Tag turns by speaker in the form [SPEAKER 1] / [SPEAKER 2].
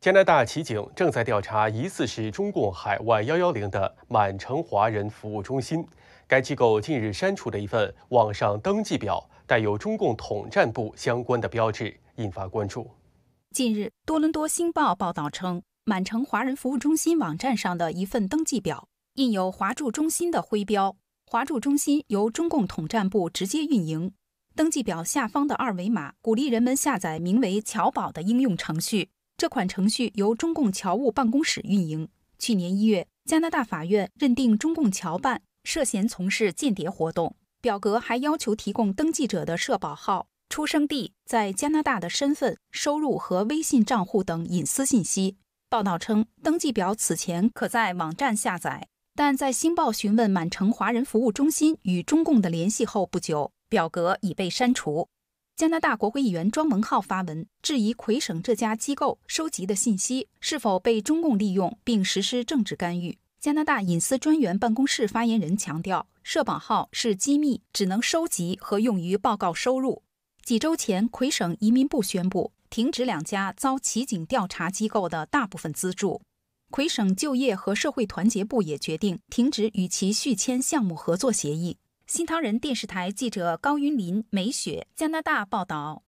[SPEAKER 1] 加拿大骑警正在调查疑似是中共海外“幺幺零”的满城华人服务中心。该机构近日删除了一份网上登记表，带有中共统战部相关的标志，引发关注。
[SPEAKER 2] 近日，《多伦多星报》报道称，满城华人服务中心网站上的一份登记表印有华住中心的徽标。华住中心由中共统战部直接运营。登记表下方的二维码鼓励人们下载名为“侨宝”的应用程序。这款程序由中共侨务办公室运营。去年一月，加拿大法院认定中共侨办涉嫌从事间谍活动。表格还要求提供登记者的社保号、出生地、在加拿大的身份、收入和微信账户等隐私信息。报道称，登记表此前可在网站下载，但在《星报》询问满城华人服务中心与中共的联系后不久，表格已被删除。加拿大国会议员庄文浩发文质疑魁省这家机构收集的信息是否被中共利用并实施政治干预。加拿大隐私专员办公室发言人强调，社保号是机密，只能收集和用于报告收入。几周前，魁省移民部宣布停止两家遭袭警调查机构的大部分资助。魁省就业和社会团结部也决定停止与其续签项目合作协议。新唐人电视台记者高云林、梅雪，加拿大报道。